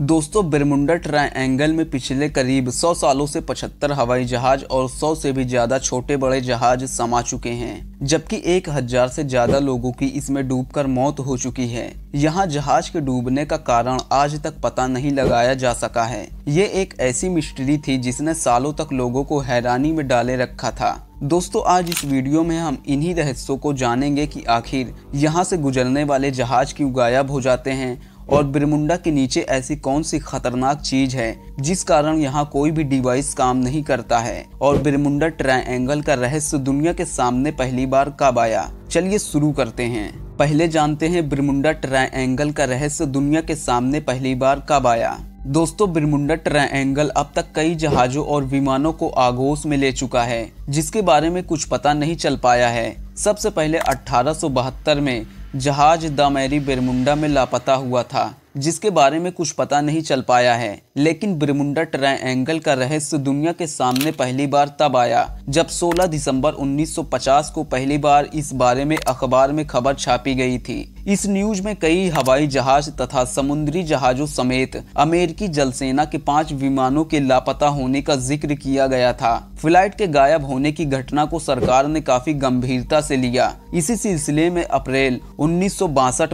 दोस्तों बेरमुंडा ट्रायंगल में पिछले करीब 100 सालों से 75 हवाई जहाज और 100 से भी ज्यादा छोटे बड़े जहाज समा चुके हैं जबकि एक हजार से ज्यादा लोगों की इसमें डूबकर मौत हो चुकी है यहाँ जहाज के डूबने का कारण आज तक पता नहीं लगाया जा सका है ये एक ऐसी मिस्ट्री थी जिसने सालों तक लोगों को हैरानी में डाले रखा था दोस्तों आज इस वीडियो में हम इन्हीं रहस्यों को जानेंगे कि आखिर यहाँ से गुजरने वाले जहाज क्यों गायब हो जाते हैं और ब्रमुंडा के नीचे ऐसी कौन सी खतरनाक चीज है जिस कारण यहाँ कोई भी डिवाइस काम नहीं करता है और ब्रमुंडा ट्रायंगल का रहस्य दुनिया के सामने पहली बार कब आया चलिए शुरू करते हैं पहले जानते हैं ब्रमुंडा ट्रायंगल का रहस्य दुनिया के सामने पहली बार कब आया दोस्तों ब्रमुंडा ट्रायंगल अब तक कई जहाजों और विमानों को आगोश में ले चुका है जिसके बारे में कुछ पता नहीं चल पाया है सबसे पहले अठारह में जहाज दामेरी बेरमुंडा में लापता हुआ था जिसके बारे में कुछ पता नहीं चल पाया है लेकिन ब्रिमुंडा ट्रायंगल का रहस्य दुनिया के सामने पहली बार तब आया जब 16 दिसंबर 1950 को पहली बार इस बारे में अखबार में खबर छापी गई थी इस न्यूज में कई हवाई जहाज तथा समुद्री जहाजों समेत अमेरिकी जलसेना के पांच विमानों के लापता होने का जिक्र किया गया था फ्लाइट के गायब होने की घटना को सरकार ने काफी गंभीरता से लिया इसी सिलसिले में अप्रैल उन्नीस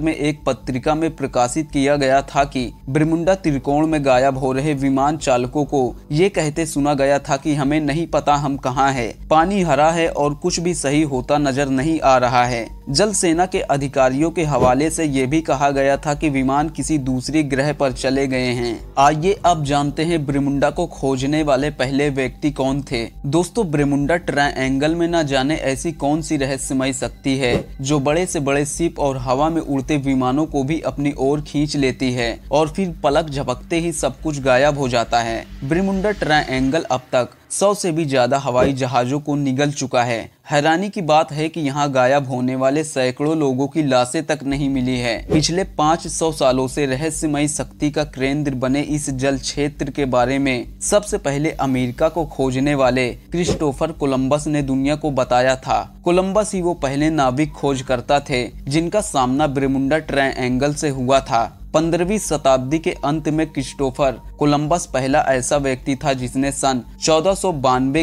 में एक पत्रिका में प्रकाशित किया गया गया था कि ब्रमुंडा त्रिकोण में गायब हो रहे विमान चालकों को ये कहते सुना गया था कि हमें नहीं पता हम कहाँ है पानी हरा है और कुछ भी सही होता नजर नहीं आ रहा है जल सेना के अधिकारियों के हवाले से ये भी कहा गया था कि विमान किसी दूसरे ग्रह पर चले गए हैं आइए अब जानते हैं ब्रिमुंडा को खोजने वाले पहले व्यक्ति कौन थे दोस्तों ब्रिमुंडा ट्रायंगल में न जाने ऐसी कौन सी रहस्यमय शक्ति है जो बड़े से बड़े सिप और हवा में उड़ते विमानों को भी अपनी ओर खींच लेती है और फिर पलक झपकते ही सब कुछ गायब हो जाता है ब्रिमुंडा ट्रायंगल अब तक सौ से भी ज्यादा हवाई जहाजों को निगल चुका है हैरानी की बात है कि यहाँ गायब होने वाले सैकड़ों लोगों की लाशें तक नहीं मिली है पिछले 500 सालों से रहस्यमय शक्ति का केंद्र बने इस जल क्षेत्र के बारे में सबसे पहले अमेरिका को खोजने वाले क्रिस्टोफर कोलंबस ने दुनिया को बताया था कोलंबस ही वो पहले नाविक खोजकर्ता थे जिनका सामना ब्रेमुंडा ट्रायंगल से हुआ था पंद्रहवीं शताब्दी के अंत में क्रिस्टोफर कोलंबस पहला ऐसा व्यक्ति था जिसने सन चौदह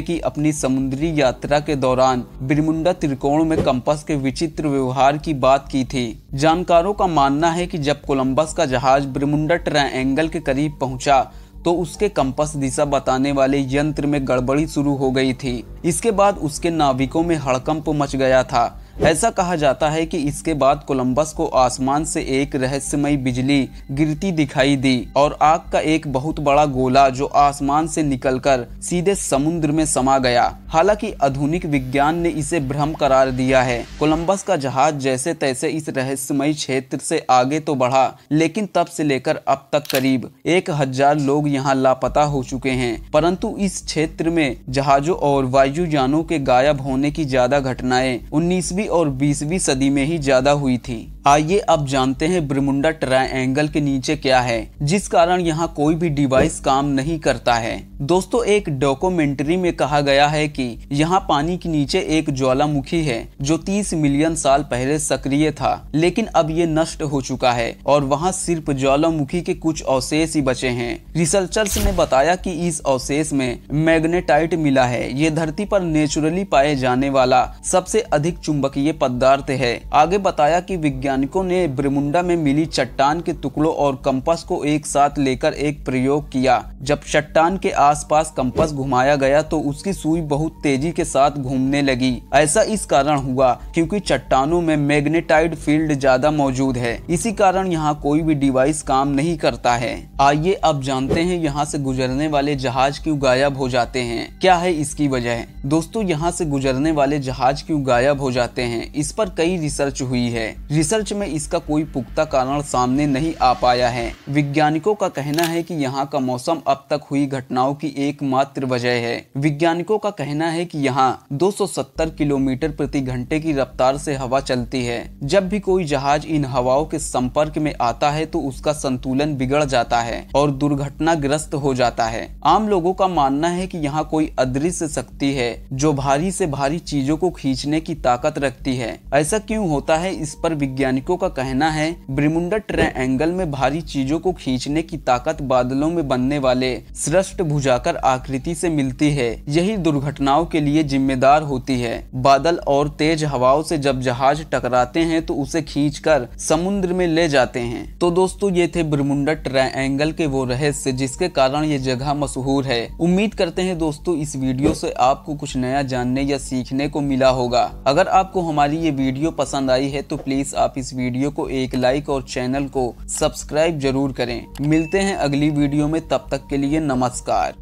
की अपनी समुद्री यात्रा के दौरान ब्रमुंडा त्रिकोण में कंपास के विचित्र व्यवहार की बात की थी जानकारों का मानना है कि जब कोलंबस का जहाज ब्रमुंडा ट्रायंगल के करीब पहुंचा तो उसके कंपास दिशा बताने वाले यंत्र में गड़बड़ी शुरू हो गई थी इसके बाद उसके नाविकों में हड़कंप मच गया था ऐसा कहा जाता है कि इसके बाद कोलंबस को आसमान से एक रहस्यमय बिजली गिरती दिखाई दी और आग का एक बहुत बड़ा गोला जो आसमान से निकलकर सीधे समुद्र में समा गया हालांकि आधुनिक विज्ञान ने इसे भ्रम करार दिया है कोलंबस का जहाज जैसे तैसे इस रहस्यमय क्षेत्र से आगे तो बढ़ा लेकिन तब से लेकर अब तक करीब एक हजार लोग यहाँ लापता हो चुके हैं परंतु इस क्षेत्र में जहाजों और वायुयानों के गायब होने की ज्यादा घटनाएं उन्नीसवी 19वीं और 20वीं सदी में ही ज़्यादा हुई थी आइए अब जानते हैं ब्रमुंडा ट्रायंगल के नीचे क्या है जिस कारण यहाँ कोई भी डिवाइस काम नहीं करता है दोस्तों एक डॉक्यूमेंट्री में कहा गया है कि यहाँ पानी के नीचे एक ज्वालामुखी है जो 30 मिलियन साल पहले सक्रिय था लेकिन अब ये नष्ट हो चुका है और वहाँ सिर्फ ज्वालामुखी के कुछ अवशेष ही बचे हैं रिसर्चर्स ने बताया कि इस अवशेष में मैग्नेटाइट मिला है ये धरती पर नेचुरली पाए जाने वाला सबसे अधिक चुंबकीय पदार्थ है आगे बताया की विज्ञान वैज्ञानिकों ने ब्रमुंडा में मिली चट्टान के टुकड़ों और कंपास को एक साथ लेकर एक प्रयोग किया जब चट्टान के आसपास कंपास घुमाया गया तो उसकी सुई बहुत तेजी के साथ घूमने लगी ऐसा इस कारण हुआ क्योंकि चट्टानों में मैग्नेटाइड फील्ड ज्यादा मौजूद है इसी कारण यहाँ कोई भी डिवाइस काम नहीं करता है आइए अब जानते हैं यहाँ से गुजरने वाले जहाज क्यों गायब हो जाते हैं क्या है इसकी वजह दोस्तों यहाँ से गुजरने वाले जहाज क्यों गायब हो जाते हैं इस पर कई रिसर्च हुई है रिसर्च रिसर्च में इसका कोई पुख्ता कारण सामने नहीं आ पाया है वैज्ञानिकों का कहना है कि यहाँ का मौसम अब तक हुई घटनाओं की एकमात्र वजह है वैज्ञानिकों का कहना है कि यहाँ 270 किलोमीटर प्रति घंटे की रफ्तार से हवा चलती है जब भी कोई जहाज इन हवाओं के संपर्क में आता है तो उसका संतुलन बिगड़ जाता है और दुर्घटनाग्रस्त हो जाता है आम लोगों का मानना है कि यहाँ कोई अदृश्य शक्ति है जो भारी से भारी चीजों को खींचने की ताकत रखती है ऐसा क्यों होता है इस पर विज्ञान वैज्ञानिकों का कहना है ब्रिमुंडा एंगल में भारी चीजों को खींचने की ताकत बादलों में बनने वाले सृष्ट भुजाकर आकृति से मिलती है यही दुर्घटनाओं के लिए जिम्मेदार होती है बादल और तेज हवाओं से जब जहाज टकराते हैं तो उसे खींच समुद्र में ले जाते हैं तो दोस्तों ये थे ब्रमुंडा एंगल के वो रहस्य जिसके कारण ये जगह मशहूर है उम्मीद करते हैं दोस्तों इस वीडियो से आपको कुछ नया जानने या सीखने को मिला होगा अगर आपको हमारी ये वीडियो पसंद आई है तो प्लीज आप इस वीडियो को एक लाइक और चैनल को सब्सक्राइब जरूर करें मिलते हैं अगली वीडियो में तब तक के लिए नमस्कार